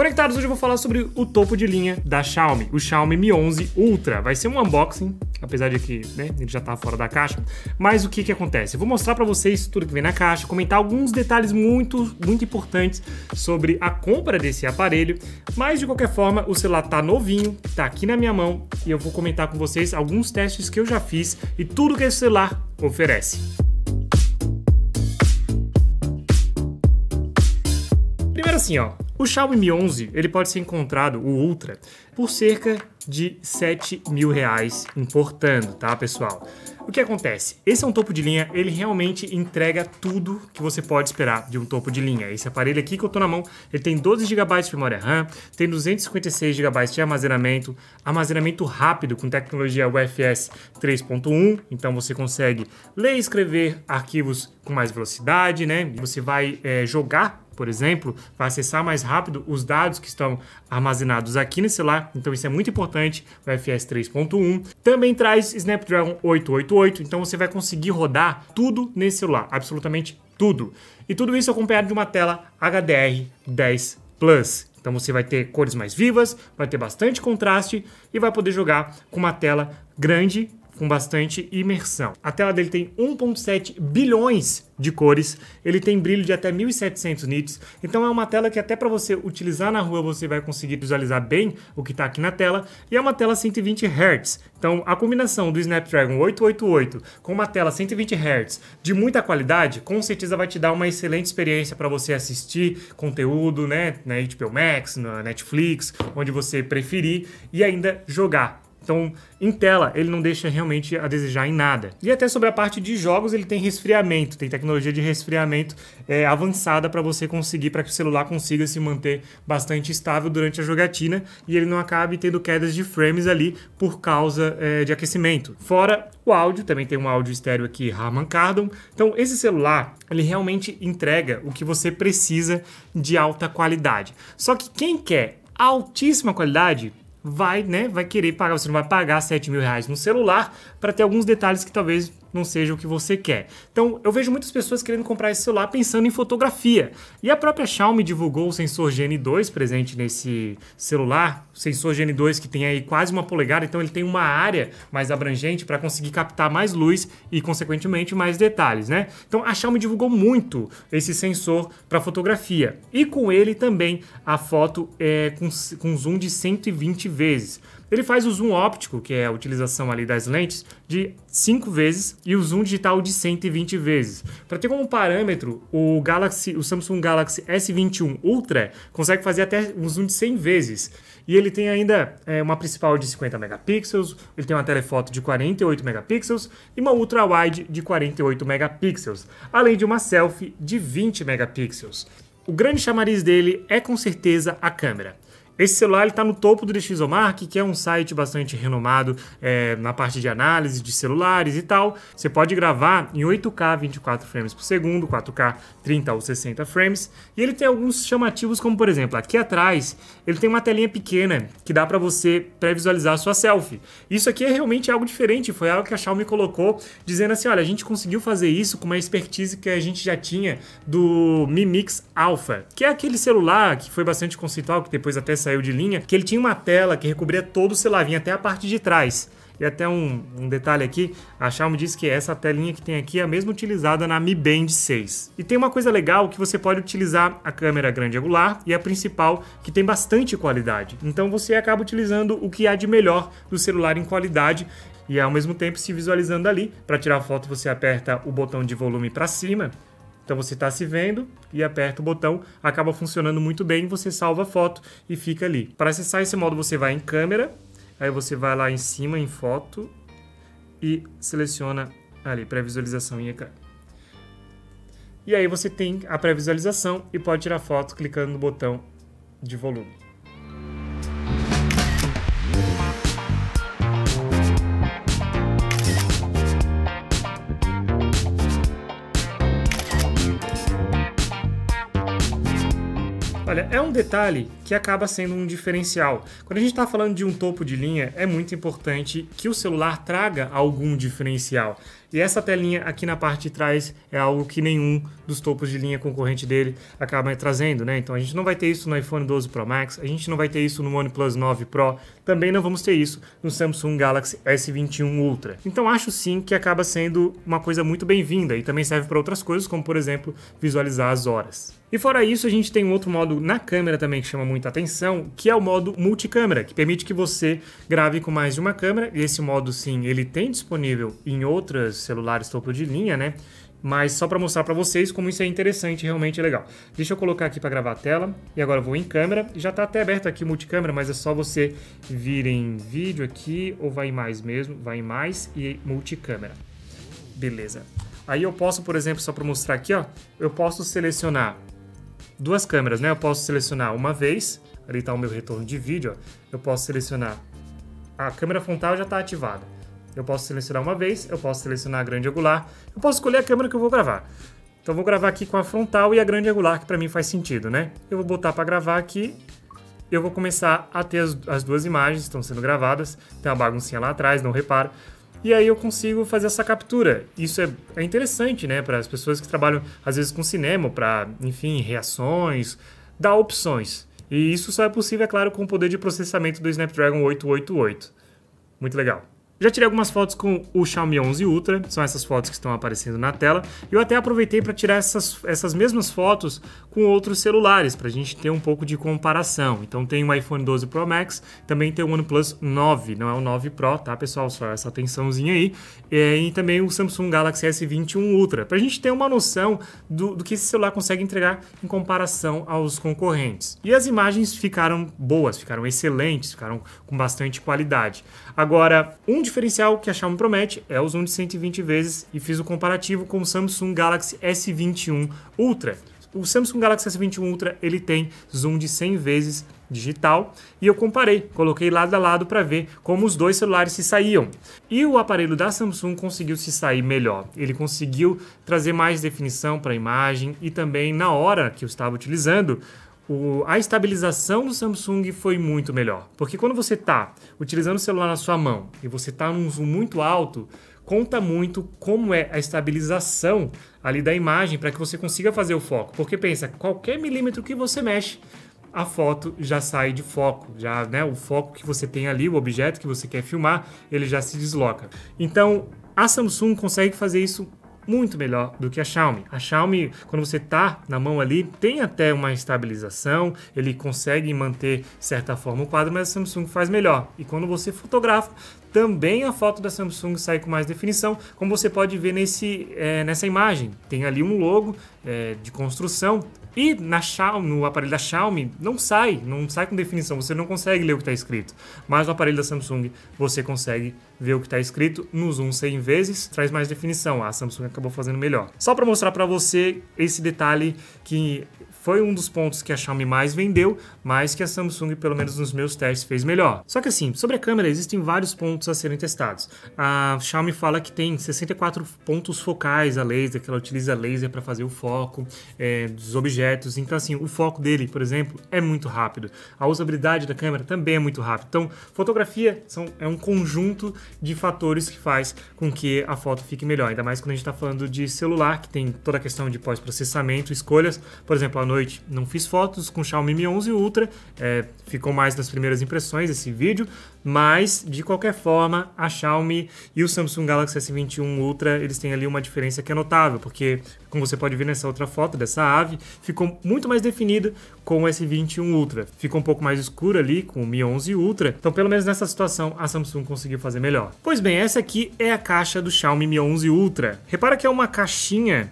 Conectados, hoje eu vou falar sobre o topo de linha da Xiaomi, o Xiaomi Mi 11 Ultra. Vai ser um unboxing, apesar de que né, ele já tá fora da caixa. Mas o que que acontece? Eu vou mostrar para vocês tudo que vem na caixa, comentar alguns detalhes muito, muito importantes sobre a compra desse aparelho. Mas de qualquer forma, o celular tá novinho, tá aqui na minha mão e eu vou comentar com vocês alguns testes que eu já fiz e tudo que esse celular oferece. Primeiro assim, ó, o Xiaomi Mi 11 ele pode ser encontrado, o Ultra, por cerca de 7 mil reais importando, tá pessoal? O que acontece? Esse é um topo de linha, ele realmente entrega tudo que você pode esperar de um topo de linha. Esse aparelho aqui que eu tô na mão, ele tem 12 GB de memória RAM, tem 256 GB de armazenamento, armazenamento rápido com tecnologia UFS 3.1, então você consegue ler e escrever arquivos com mais velocidade, né? Você vai é, jogar por exemplo, vai acessar mais rápido os dados que estão armazenados aqui nesse celular. Então isso é muito importante, o FS 3.1. Também traz Snapdragon 888, então você vai conseguir rodar tudo nesse celular, absolutamente tudo. E tudo isso acompanhado de uma tela HDR 10 Plus. Então você vai ter cores mais vivas, vai ter bastante contraste e vai poder jogar com uma tela grande com bastante imersão. A tela dele tem 1.7 bilhões de cores, ele tem brilho de até 1700 nits, então é uma tela que até para você utilizar na rua você vai conseguir visualizar bem o que está aqui na tela, e é uma tela 120 Hz, então a combinação do Snapdragon 888 com uma tela 120 Hz de muita qualidade, com certeza vai te dar uma excelente experiência para você assistir conteúdo né, na HBO Max, na Netflix, onde você preferir, e ainda jogar. Então, em tela, ele não deixa realmente a desejar em nada. E até sobre a parte de jogos, ele tem resfriamento, tem tecnologia de resfriamento é, avançada para você conseguir, para que o celular consiga se manter bastante estável durante a jogatina e ele não acabe tendo quedas de frames ali por causa é, de aquecimento. Fora o áudio, também tem um áudio estéreo aqui, Harman Kardon. Então, esse celular, ele realmente entrega o que você precisa de alta qualidade. Só que quem quer altíssima qualidade, vai, né, vai querer pagar, você não vai pagar 7 mil reais no celular para ter alguns detalhes que talvez não seja o que você quer. Então, eu vejo muitas pessoas querendo comprar esse celular pensando em fotografia. E a própria Xiaomi divulgou o sensor GN2 presente nesse celular, o sensor GN2 que tem aí quase uma polegada, então ele tem uma área mais abrangente para conseguir captar mais luz e, consequentemente, mais detalhes, né? Então, a Xiaomi divulgou muito esse sensor para fotografia e com ele também a foto é, com, com zoom de 120 vezes. Ele faz o zoom óptico, que é a utilização ali das lentes, de 5 vezes e o zoom digital de 120 vezes. Para ter como parâmetro, o Galaxy, o Samsung Galaxy S21 Ultra consegue fazer até um zoom de 100 vezes. E ele tem ainda é, uma principal de 50 megapixels, ele tem uma telefoto de 48 megapixels e uma ultra wide de 48 megapixels, além de uma selfie de 20 megapixels. O grande chamariz dele é com certeza a câmera. Esse celular está no topo do DXOMark, que é um site bastante renomado é, na parte de análise de celulares e tal. Você pode gravar em 8K 24 frames por segundo, 4K 30 ou 60 frames. E ele tem alguns chamativos, como por exemplo, aqui atrás ele tem uma telinha pequena que dá para você pré-visualizar a sua selfie. Isso aqui é realmente algo diferente, foi algo que a Xiaomi colocou, dizendo assim, olha, a gente conseguiu fazer isso com uma expertise que a gente já tinha do Mi Mix Alpha, que é aquele celular que foi bastante conceitual, que depois até saiu saiu de linha, que ele tinha uma tela que recobria todo o celular, vinha até a parte de trás. E até um, um, detalhe aqui, a Xiaomi diz que essa telinha que tem aqui é a mesma utilizada na Mi Band 6. E tem uma coisa legal que você pode utilizar a câmera grande angular e a principal, que tem bastante qualidade. Então você acaba utilizando o que há de melhor do celular em qualidade e ao mesmo tempo se visualizando ali. Para tirar foto você aperta o botão de volume para cima então você está se vendo e aperta o botão, acaba funcionando muito bem, você salva a foto e fica ali. Para acessar esse modo você vai em câmera, aí você vai lá em cima em foto e seleciona ali pré-visualização em ecrã. E aí você tem a pré-visualização e pode tirar foto clicando no botão de volume. é um detalhe que acaba sendo um diferencial. Quando a gente está falando de um topo de linha, é muito importante que o celular traga algum diferencial. E essa telinha aqui na parte de trás é algo que nenhum dos topos de linha concorrente dele acaba trazendo, né? Então a gente não vai ter isso no iPhone 12 Pro Max, a gente não vai ter isso no OnePlus 9 Pro, também não vamos ter isso no Samsung Galaxy S21 Ultra. Então acho sim que acaba sendo uma coisa muito bem-vinda e também serve para outras coisas, como por exemplo visualizar as horas. E fora isso, a gente tem um outro modo na câmera também que chama muita atenção, que é o modo multicâmera, que permite que você grave com mais de uma câmera. E esse modo, sim, ele tem disponível em outros celulares topo de linha, né? mas só para mostrar para vocês como isso é interessante, realmente é legal. Deixa eu colocar aqui para gravar a tela, e agora eu vou em câmera, já está até aberto aqui multicâmera, mas é só você vir em vídeo aqui, ou vai em mais mesmo, vai em mais e multicâmera. Beleza. Aí eu posso, por exemplo, só para mostrar aqui, ó, eu posso selecionar duas câmeras, né? Eu posso selecionar uma vez, ali está o meu retorno de vídeo, ó, eu posso selecionar... A câmera frontal já está ativada eu posso selecionar uma vez, eu posso selecionar a grande angular, eu posso escolher a câmera que eu vou gravar. Então vou gravar aqui com a frontal e a grande angular, que para mim faz sentido, né? Eu vou botar para gravar aqui. Eu vou começar a ter as, as duas imagens estão sendo gravadas. Tem uma baguncinha lá atrás, não reparo. E aí eu consigo fazer essa captura. Isso é, é interessante, né? Para as pessoas que trabalham, às vezes, com cinema, para, enfim, reações, dar opções. E isso só é possível, é claro, com o poder de processamento do Snapdragon 888. Muito legal. Já tirei algumas fotos com o Xiaomi 11 Ultra, são essas fotos que estão aparecendo na tela. E eu até aproveitei para tirar essas, essas mesmas fotos com outros celulares, para a gente ter um pouco de comparação. Então tem o iPhone 12 Pro Max, também tem o OnePlus 9, não é o 9 Pro, tá pessoal? Só essa atençãozinha aí. É, e, também o Samsung Galaxy S21 Ultra, para a gente ter uma noção do, do que esse celular consegue entregar em comparação aos concorrentes. E as imagens ficaram boas, ficaram excelentes, ficaram com bastante qualidade. Agora, um diferencial que a Xiaomi promete é o zoom de 120 vezes e fiz o comparativo com o Samsung Galaxy S21 Ultra. O Samsung Galaxy S21 Ultra ele tem zoom de 100 vezes digital e eu comparei, coloquei lado a lado para ver como os dois celulares se saíam. E o aparelho da Samsung conseguiu se sair melhor. Ele conseguiu trazer mais definição para a imagem e também na hora que eu estava utilizando, o, a estabilização do Samsung foi muito melhor. Porque quando você está utilizando o celular na sua mão e você está num zoom muito alto, conta muito como é a estabilização ali da imagem para que você consiga fazer o foco. Porque pensa, qualquer milímetro que você mexe, a foto já sai de foco, já, né, o foco que você tem ali, o objeto que você quer filmar, ele já se desloca. Então, a Samsung consegue fazer isso muito melhor do que a Xiaomi. A Xiaomi, quando você tá na mão ali, tem até uma estabilização, ele consegue manter certa forma o quadro, mas a Samsung faz melhor. E quando você fotografa, também a foto da Samsung sai com mais definição, como você pode ver nesse, é, nessa imagem. Tem ali um logo é, de construção e na Xiaomi, no aparelho da Xiaomi não sai, não sai com definição, você não consegue ler o que está escrito. Mas no aparelho da Samsung você consegue ver o que está escrito no zoom 100 vezes, traz mais definição. A Samsung acabou fazendo melhor. Só para mostrar para você esse detalhe que foi um dos pontos que a Xiaomi mais vendeu, mas que a Samsung, pelo menos nos meus testes, fez melhor. Só que assim, sobre a câmera, existem vários pontos a serem testados. A Xiaomi fala que tem 64 pontos focais a laser, que ela utiliza laser para fazer o foco é, dos objetos objetos. Então, assim, o foco dele, por exemplo, é muito rápido. A usabilidade da câmera também é muito rápida. Então, fotografia são, é um conjunto de fatores que faz com que a foto fique melhor. Ainda mais quando a gente está falando de celular, que tem toda a questão de pós-processamento, escolhas. Por exemplo, à noite não fiz fotos com o Xiaomi Mi 11 Ultra. É, ficou mais nas primeiras impressões esse vídeo. Mas, de qualquer forma, a Xiaomi e o Samsung Galaxy S21 Ultra, eles têm ali uma diferença que é notável. Porque, como você pode ver nessa outra foto dessa ave, ficou muito mais definida com o S21 Ultra. Ficou um pouco mais escura ali com o Mi 11 Ultra, então pelo menos nessa situação a Samsung conseguiu fazer melhor. Pois bem, essa aqui é a caixa do Xiaomi Mi 11 Ultra. Repara que é uma caixinha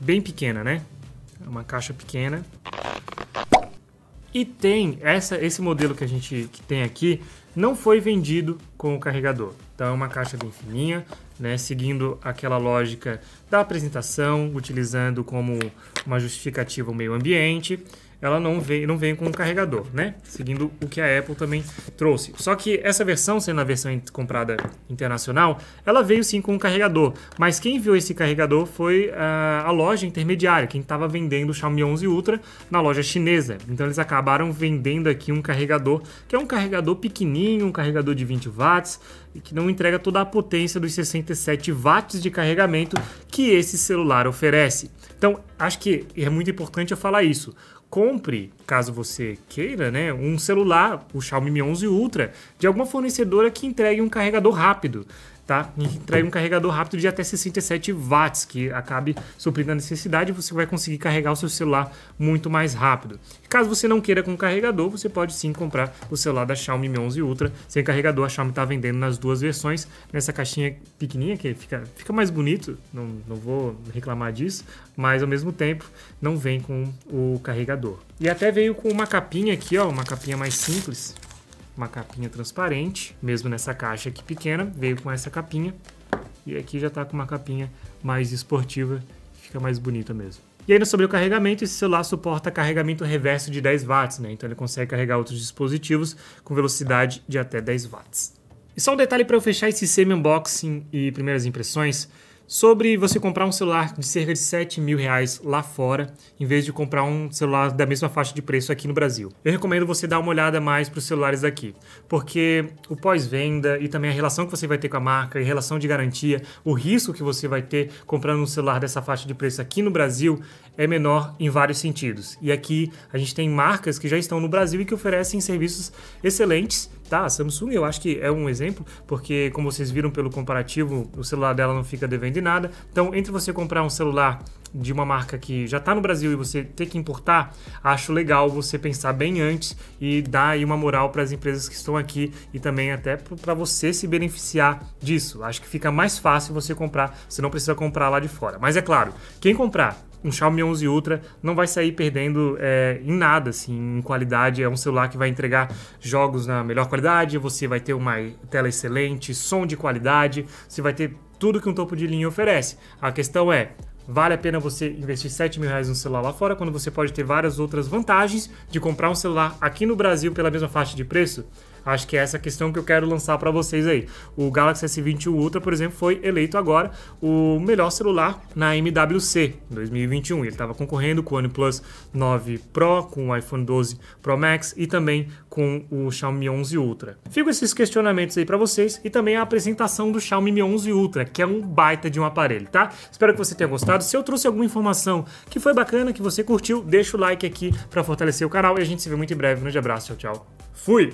bem pequena, né? É uma caixa pequena. E tem essa, esse modelo que a gente que tem aqui não foi vendido com o carregador. Então é uma caixa bem fininha, né, seguindo aquela lógica da apresentação, utilizando como uma justificativa o meio ambiente ela não vem, não vem com um carregador, né? Seguindo o que a Apple também trouxe. Só que essa versão, sendo a versão comprada internacional, ela veio sim com um carregador. Mas quem viu esse carregador foi a, ah, a loja intermediária, quem estava vendendo o Xiaomi 11 Ultra na loja chinesa. Então eles acabaram vendendo aqui um carregador, que é um carregador pequenininho, um carregador de 20 watts, que não entrega toda a potência dos 67 watts de carregamento que esse celular oferece. Então, acho que é muito importante eu falar isso compre, caso você queira, né, um celular, o Xiaomi Mi 11 Ultra, de alguma fornecedora que entregue um carregador rápido tá? E um carregador rápido de até 67 watts, que acabe suprindo a necessidade, você vai conseguir carregar o seu celular muito mais rápido. Caso você não queira com o carregador, você pode sim comprar o celular da Xiaomi Mi 11 Ultra sem carregador. A Xiaomi está vendendo nas duas versões, nessa caixinha pequenininha que fica, fica mais bonito, não, não vou reclamar disso, mas ao mesmo tempo não vem com o carregador. E até veio com uma capinha aqui, ó, uma capinha mais simples, uma capinha transparente, mesmo nessa caixa aqui pequena, veio com essa capinha. E aqui já está com uma capinha mais esportiva, fica mais bonita mesmo. E ainda sobre o carregamento, esse celular suporta carregamento reverso de 10 watts, né? Então ele consegue carregar outros dispositivos com velocidade de até 10 watts. E só um detalhe para eu fechar esse semi-unboxing e primeiras impressões sobre você comprar um celular de cerca de 7 mil reais lá fora, em vez de comprar um celular da mesma faixa de preço aqui no Brasil. Eu recomendo você dar uma olhada mais para os celulares daqui, porque o pós-venda e também a relação que você vai ter com a marca, e relação de garantia, o risco que você vai ter comprando um celular dessa faixa de preço aqui no Brasil é menor em vários sentidos. E aqui a gente tem marcas que já estão no Brasil e que oferecem serviços excelentes tá? A Samsung eu acho que é um exemplo, porque como vocês viram pelo comparativo, o celular dela não fica devendo em nada. Então, entre você comprar um celular de uma marca que já está no Brasil e você ter que importar, acho legal você pensar bem antes e dar aí uma moral para as empresas que estão aqui e também até para você se beneficiar disso. Acho que fica mais fácil você comprar, você não precisa comprar lá de fora. Mas é claro, quem comprar um Xiaomi 11 Ultra não vai sair perdendo é, em nada, assim, em qualidade. É um celular que vai entregar jogos na melhor qualidade, você vai ter uma tela excelente, som de qualidade, você vai ter tudo que um topo de linha oferece. A questão é, Vale a pena você investir 7 mil reais num celular lá fora, quando você pode ter várias outras vantagens de comprar um celular aqui no Brasil pela mesma faixa de preço? Acho que é essa questão que eu quero lançar para vocês aí. O Galaxy S21 Ultra, por exemplo, foi eleito agora o melhor celular na MWC 2021. Ele estava concorrendo com o OnePlus 9 Pro, com o iPhone 12 Pro Max e também com o Xiaomi 11 Ultra. Fico esses questionamentos aí para vocês e também a apresentação do Xiaomi Mi 11 Ultra, que é um baita de um aparelho, tá? Espero que você tenha gostado. Se eu trouxe alguma informação que foi bacana, que você curtiu, deixa o like aqui para fortalecer o canal e a gente se vê muito em breve. Um grande abraço, tchau, tchau. Fui!